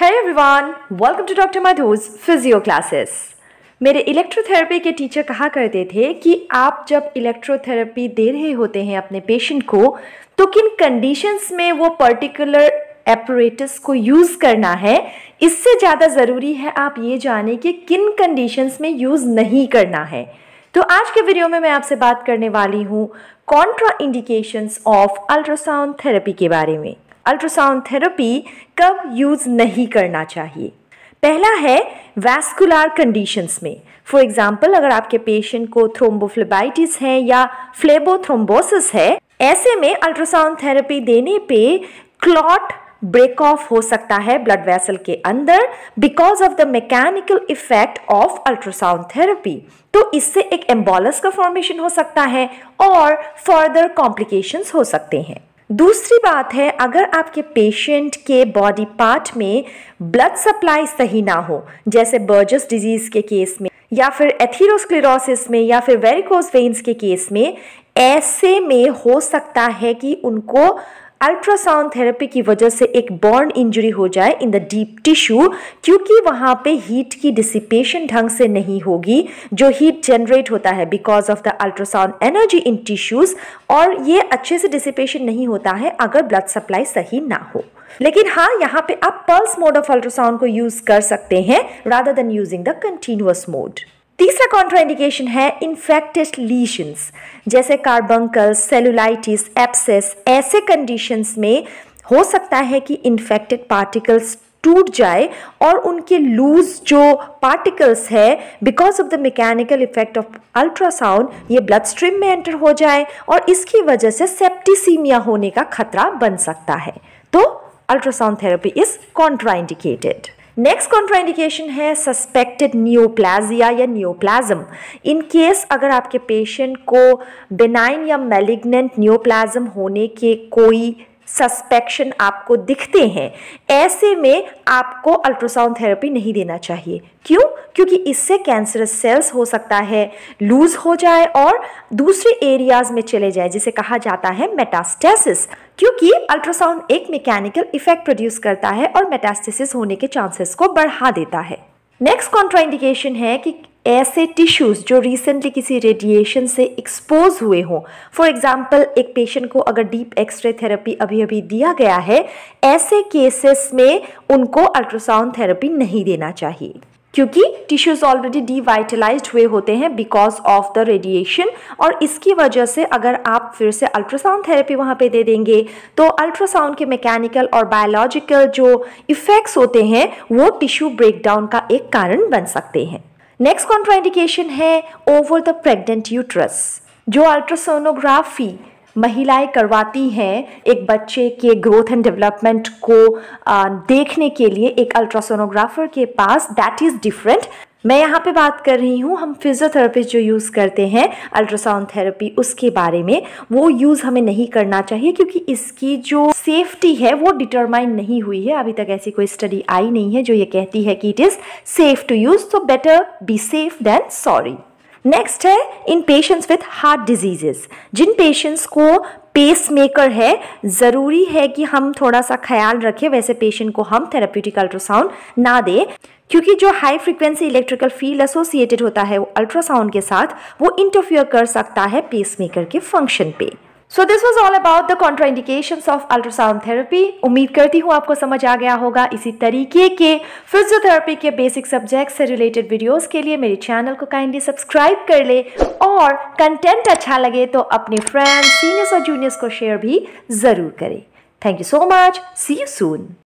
है everyone welcome to doctor Madhu's physio classes मेरे electrotherapy के टीचर कहा करते थे कि आप जब इलेक्ट्रोथेरेपी दे रहे होते हैं अपने पेशेंट को तो किन कंडीशंस में वो पर्टिकुलर एपरेटस को यूज़ करना है इससे ज़्यादा ज़रूरी है आप ये जाने कि किन कंडीशंस में यूज़ नहीं करना है तो आज के वीडियो में मैं आपसे बात करने वाली हूँ contraindications of ultrasound therapy के बारे में अल्ट्रासाउंड थेरेपी कब यूज़ नहीं करना चाहिए पहला है वैस्कुलर कंडीशंस में फॉर एग्जांपल अगर आपके पेशेंट को थ्रोम्बोफ्लेबाइटिस है या फ्लेबोथ्रोम्बोसिस है ऐसे में अल्ट्रासाउंड थेरेपी देने पे क्लॉट ब्रेक ऑफ हो सकता है ब्लड वेसल के अंदर because of the mechanical effect of ultrasound therapy तो इससे एक एम्बोलस का फॉर्मेशन हो सकता है और फर्दर कॉम्प्लिकेशंस हो सकते हैं दूसरी बात है अगर आपके पेशेंट के बॉडी पार्ट में ब्लड सप्लाई सही ना हो जैसे बर्जस डिजीज़ के केस में या फिर एथीरोस्क्लेरोसिस में या फिर वेरिकोस वेन्स के केस में ऐसे में हो सकता है कि उनको अल्ट्रासाउंड थेरेपी की वजह से एक बॉर्न इंजरी हो जाए इन द डीप टिश्यू क्योंकि वहाँ पे हीट की डिसिपेशन ढंग से नहीं होगी जो हीट जनरेट होता है because of the ultrasound energy in tissues और ये अच्छे से डिसिपेशन नहीं होता है अगर ब्लड सप्लाई सही ना हो लेकिन हाँ यहाँ पे आप पल्स मोड ऑफ अल्ट्रासाउंड को यूज़ कर सकते हैं rather than using the continuous mode तीसरा कॉन्ट्राइंडिकेशन है इन्फेक्टेड लीशंस जैसे कार्बंकल सेलुलाइटिस एप्सेस ऐसे कंडीशंस में हो सकता है कि इन्फेक्टेड पार्टिकल्स टूट जाए और उनके लूज जो पार्टिकल्स है because of the mechanical effect of ultrasound ये ब्लड स्ट्रीम में एंटर हो जाए और इसकी वजह से सेप्टिसीमिया होने का खतरा बन सकता है तो ultrasound therapy is contraindicated next contraindication है सस्पेक्टेड न्योप्लाजिया या न्योप्लाज्म इन केस अगर आपके पेशेंट को बेनाइन या मेलिग्नेंट न्योप्लाज्म होने के कोई सस्पेक्शन आपको दिखते हैं ऐसे में आपको अल्ट्रासाउंड थेरेपी नहीं देना चाहिए क्यों क्योंकि इससे कैंसरस सेल्स हो सकता है लूज़ हो जाए और दूसरे एरियाज़ में चले जाए जिसे कहा जाता है मेटास्टेसिस क्योंकि अल्ट्रासाउंड एक मैकेनिकल इफेक्ट प्रोड्यूस करता है और मेटास्टेसिस होने के चांसेस को बढ़ा देता है नेक्स्ट कॉन्ट्राइंडिकेशन है कि ऐसे टिश्यूज़ जो रिसेंटली किसी रेडिएशन से एक्सपोज हुए हों फॉर एग्जांपल एक पेशेंट को अगर डीप एक्सरे थेरेपी अभी अभी दिया गया है ऐसे केसेस में उनको अल्ट्रासाउंड थेरेपी नहीं देना चाहिए क्योंकि टिश्यूज ऑलरेडी डिवाइटलाइज हुए होते हैं बिकॉज ऑफ द रेडिएशन और इसकी वजह से अगर आप फिर से अल्ट्रासाउंड थेरेपी वहाँ पे दे देंगे तो अल्ट्रासाउंड के मैकेनिकल और बायोलॉजिकल जो इफ़ेक्ट्स होते हैं वो टिश्यू ब्रेकडाउन का एक कारण बन सकते हैं नेक्स्ट कॉन्ट्राइंडिकेशन है ओवर द प्रेग्नेंट यूट्रस जो अल्ट्रासोनोग्राफी महिलाएं करवाती हैं एक बच्चे के ग्रोथ एंड डेवलपमेंट को देखने के लिए एक अल्ट्रासोनोग्राफर के पास दैट इज़ डिफरेंट मैं यहाँ पे बात कर रही हूँ हम फिजियोथेरेपिस्ट जो यूज़ करते हैं अल्ट्रासाउंड थेरेपी उसके बारे में वो यूज़ हमें नहीं करना चाहिए क्योंकि इसकी जो सेफ्टी है वो डिटरमाइन नहीं हुई है अभी तक ऐसी कोई स्टडी आई नहीं है जो ये कहती है कि it is safe to use तो better be safe than sorry next है in patients with heart diseases जिन पेशेंट्स को पेस मेकर है ज़रूरी है कि हम थोड़ा सा ख्याल रखें वैसे पेशेंट को हम थेरेप्यूटिक अल्ट्रासाउंड ना दें क्योंकि जो high frequency electrical field associated होता है वो अल्ट्रासाउंड के साथ वो इंटरफियर कर सकता है पेसमेकर के फंक्शन पे so this was all about the contraindication of ultrasound therapy उम्मीद करती हूँ आपको समझ आ गया होगा इसी तरीके के फिजियोथेरेपी के बेसिक सब्जेक्ट से रिलेटेड वीडियोज के लिए मेरे चैनल को काइंडली सब्सक्राइब कर ले और कंटेंट अच्छा लगे तो अपने फ्रेंड्स सीनियर्स और जूनियर्स को शेयर भी ज़रूर करें thank you so much see you soon